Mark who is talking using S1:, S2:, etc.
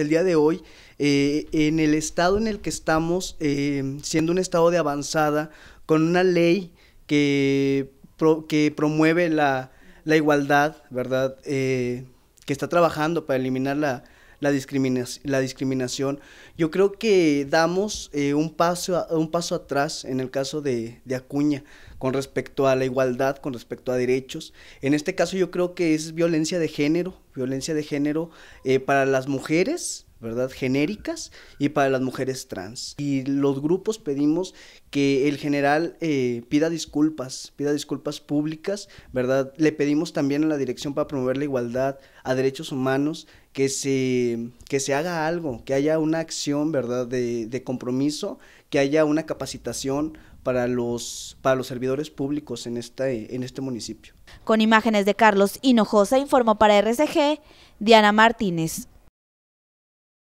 S1: el día de hoy, eh, en el estado en el que estamos, eh, siendo un estado de avanzada, con una ley que, que promueve la, la, igualdad, ¿verdad? Eh, que está trabajando para eliminar la, la, la discriminación. Yo creo que damos eh, un, paso un paso atrás en el caso de, de, Acuña con respecto a la igualdad, con respecto a derechos. En este caso yo creo que es violencia de género, violencia de género eh, para las mujeres ¿verdad? Genéricas y para las mujeres trans. Y los grupos pedimos que el general eh, pida disculpas, pida disculpas públicas, ¿verdad? Le pedimos también a la Dirección para Promover la Igualdad, a Derechos Humanos, que se, que se haga algo, que haya una acción, ¿verdad?, de, compromiso, que haya una capacitación para los, para los servidores públicos en este, en este municipio.
S2: Con imágenes de Carlos Hinojosa, informó para RCG Diana Martínez.